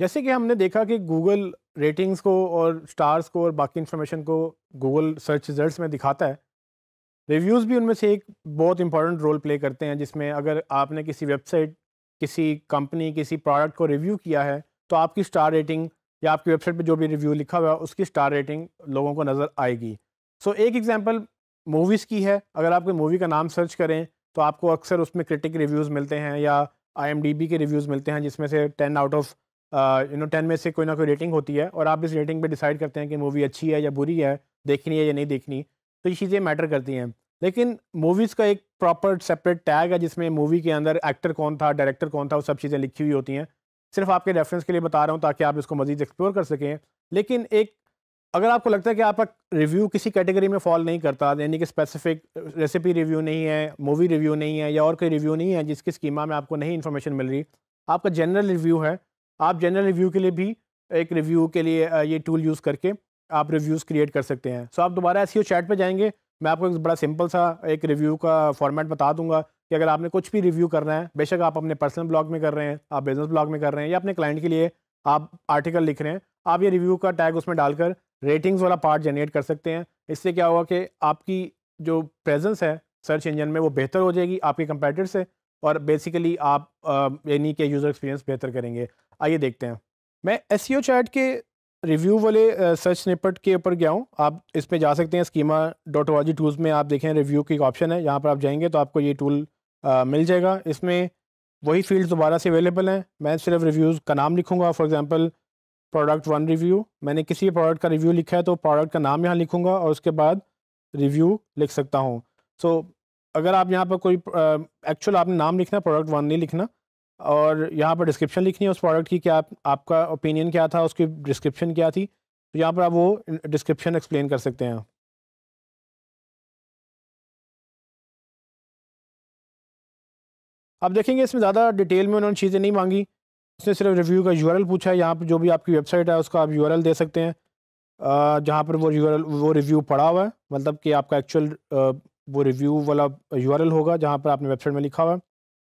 जैसे कि हमने देखा कि गूगल रेटिंग्स को और स्टार्स को और बाकी इन्फॉर्मेशन को गूगल सर्च रिजल्ट्स में दिखाता है रिव्यूज़ भी उनमें से एक बहुत इंपॉर्टेंट रोल प्ले करते हैं जिसमें अगर आपने किसी वेबसाइट किसी कंपनी किसी प्रोडक्ट को रिव्यू किया है तो आपकी स्टार रेटिंग या आपकी वेबसाइट पे जो भी रिव्यू लिखा हुआ है उसकी स्टार रेटिंग लोगों को नज़र आएगी सो so, एक एग्जांपल मूवीज़ की है अगर आप कोई मूवी का नाम सर्च करें तो आपको अक्सर उसमें क्रिटिक रिव्यूज़ मिलते हैं या आई के रिव्यूज़ मिलते हैं जिसमें से ten out of you know ten में से कोई ना कोई रेटिंग होती है और आप इस रेटिंग पे डिसाइड करते हैं कि मूवी अच्छी है या बुरी है देखनी है या नहीं देखनी तो ये चीज़ें मैटर करती हैं लेकिन मूवीज़ का एक प्रॉपर सेपरेट टैग है जिसमें मूवी के अंदर एक्टर कौन था डायरेक्टर कौन था वो सब चीज़ें लिखी हुई होती हैं सिर्फ आपके रेफरेंस के लिए बता रहा हूँ ताकि आप इसको मज़ीद एक्सप्लोर कर सकें लेकिन एक अगर आपको लगता है कि आपका रिव्यू किसी कैटेगरी में फॉल नहीं करता यानी कि स्पेसिफिक रेसिपी रिव्यू नहीं है मूवी रिव्यू नहीं है या और कोई रिव्यू नहीं है जिसकी स्कीमा में आपको नहीं इन्फॉर्मेशन मिल रही आपका जनरल रिव्यू है आप जनरल रिव्यू के लिए भी एक रिव्यू के लिए ये टूल यूज़ करके आप रिव्यूज़ क्रिएट कर सकते हैं सो आप दोबारा एस चैट पर जाएंगे मैं आपको एक बड़ा सिंपल सा एक रिव्यू का फॉर्मेट बता दूंगा कि अगर आपने कुछ भी रिव्यू करना है बेशक आप अपने पर्सनल ब्लॉग में कर रहे हैं आप बिजनेस ब्लॉग में कर रहे हैं या अपने क्लाइंट के लिए आप आर्टिकल लिख रहे हैं आप ये रिव्यू का टैग उसमें डालकर रेटिंग्स वाला पार्ट जनरेट कर सकते हैं इससे क्या होगा कि आपकी जो प्रेजेंस है सर्च इंजन में वो बेहतर हो जाएगी आपके कंपेटिटर से और बेसिकली आप यानी कि यूज़र एक्सपीरियंस बेहतर करेंगे आइए देखते हैं मैं एस चैट e के रिव्यू वाले सर्च निपट के ऊपर गया हूँ आप इस पर जा सकते हैं स्कीमा डॉट ओ टूल्स में आप देखें रिव्यू की ऑप्शन है यहाँ पर आप जाएंगे तो आपको ये टूल आ, मिल जाएगा इसमें वही फील्ड दोबारा से अवेलेबल हैं मैं सिर्फ रिव्यूज़ का नाम लिखूँगा for example product one review मैंने किसी प्रोडक्ट का रिव्यू लिखा है तो प्रोडक्ट का नाम यहाँ लिखूँगा और उसके बाद रिव्यू लिख सकता हूँ सो so, अगर आप यहाँ पर कोई एक्चुअल आपने नाम लिखना प्रोडक्ट वन नहीं लिखना और यहाँ पर डिस्क्रिप्शन लिखनी है उस प्रोडक्ट की क्या आपका ओपिनियन क्या था उसकी डिस्क्रिप्शन क्या थी तो यहाँ पर आप वो डिस्क्रिप्शन एक्सप्लेन कर सकते हैं आप देखेंगे इसमें ज़्यादा डिटेल में उन्होंने चीज़ें नहीं मांगी उसने सिर्फ रिव्यू का यू पूछा है यहाँ पर जो भी आपकी वेबसाइट है उसका आप यू दे सकते हैं जहाँ पर वो यू वो रिव्यू पड़ा हुआ है मतलब कि आपका एक्चुअल वो रिव्यू वाला यू होगा जहाँ पर आपने वेबसाइट में लिखा हुआ है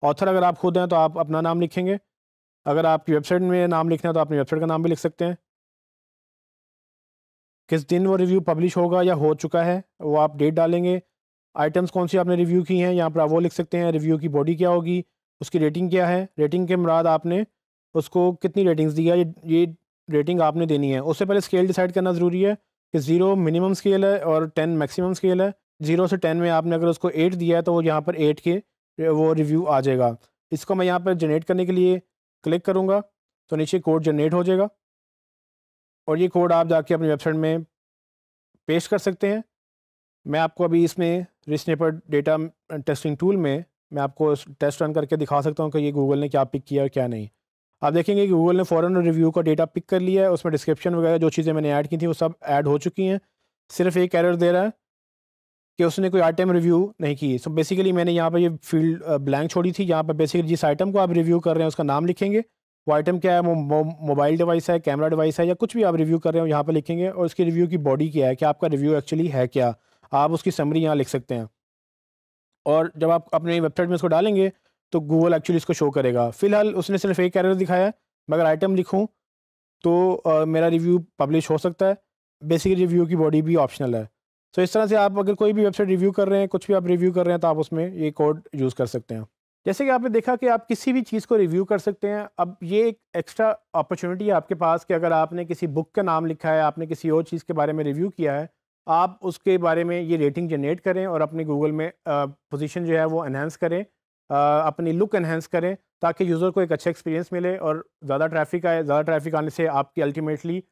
ऑथर अगर आप खुद हैं तो आप अपना नाम लिखेंगे अगर आपकी वेबसाइट में नाम लिखना है तो अपनी वेबसाइट का नाम भी लिख सकते हैं किस दिन वो रिव्यू पब्लिश होगा या हो चुका है वो आप डेट डालेंगे आइटम्स कौन सी आपने रिव्यू की हैं यहाँ पर आप वो लिख सकते हैं रिव्यू की बॉडी क्या होगी उसकी रेटिंग क्या है रेटिंग के मुराद आपने उसको कितनी रेटिंग्स दिया ये ये रेटिंग आपने देनी है उससे पहले स्केल डिसाइड करना ज़रूरी है कि ज़ीरो मिनिमम स्केल है और टेन मैक्सिमम स्केल है ज़ीरो से टेन में आपने अगर उसको एट दिया है तो वो यहाँ पर एट के वो रिव्यू आ जाएगा इसको मैं यहाँ पर जनरेट करने के लिए क्लिक करूँगा तो नीचे कोड जनरेट हो जाएगा और ये कोड आप जाके अपनी वेबसाइट में पेश कर सकते हैं मैं आपको अभी इसमें रिस्नेपर डेटा टेस्टिंग टूल में मैं आपको टेस्ट रन करके दिखा सकता हूँ कि ये गूगल ने क्या पिक किया और क्या नहीं आप देखेंगे कि गूगल ने फ़ौरन रिव्यू का डेटा पिक कर लिया है उसमें डिस्क्रिप्शन वगैरह जो चीज़ें मैंने ऐड की थी वो सब ऐड हो चुकी हैं सिर्फ एक एरर दे रहा है कि उसने कोई आइटम रिव्यू नहीं की सो so बेसिकली मैंने यहाँ पर ये फील्ड ब्लैंक uh, छोड़ी थी यहाँ पर बेसिकली जिस आइटम को आप रिव्यू कर रहे हैं उसका नाम लिखेंगे वो आइटम क्या है मोबाइल डिवाइस है कैमरा डिवाइस है या कुछ भी आप रिव्यू कर रहे हो यहाँ पर लिखेंगे और उसकी रिव्यू की बॉडी क्या है कि आपका रिव्यू एक्चुअली है क्या आप उसकी समरी यहाँ लिख सकते हैं और जब आप अपने वेबसाइट में इसको डालेंगे तो गूगल एक्चुअली इसको शो करेगा फिलहाल उसने सिर्फ एक कैरेक्टर दिखाया है मगर आइटम लिखूँ तो आ, uh, मेरा रिव्यू पब्लिश हो सकता है बेसिकली रिव्यू की बॉडी भी ऑप्शनल है तो इस तरह से आप अगर कोई भी वेबसाइट रिव्यू कर रहे हैं कुछ भी आप रिव्यू कर रहे हैं तो आप उसमें ये कोड यूज़ कर सकते हैं जैसे कि आपने देखा कि आप किसी भी चीज़ को रिव्यू कर सकते हैं अब ये एक एक्स्ट्रा अपॉर्चुनिटी है आपके पास कि अगर आपने किसी बुक का नाम लिखा है आपने किसी और चीज़ के बारे में रिव्यू किया है आप उसके बारे में ये रेटिंग जनरेट करें और अपने गूगल में पोजीशन जो है वो इन्हेंस करें आ, अपनी लुक इन्हेंस करें ताकि यूज़र को एक अच्छा एक्सपीरियंस मिले और ज़्यादा ट्रैफिक आए ज़्यादा ट्रैफिक आने से आपकी अल्टीमेटली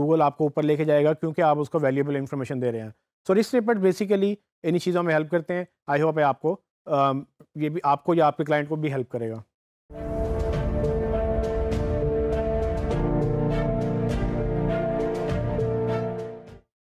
गूगल आपको ऊपर लेके जाएगा क्योंकि आप उसको वैल्यूबल इन्फॉर्मेशन दे रहे हैं सो रिस्क स्टेटमेंट बेसिकली इन्हीं चीज़ों में हेल्प करते हैं आई होप आपको आ, ये भी आपको या आपके क्लाइंट को भी हेल्प करेगा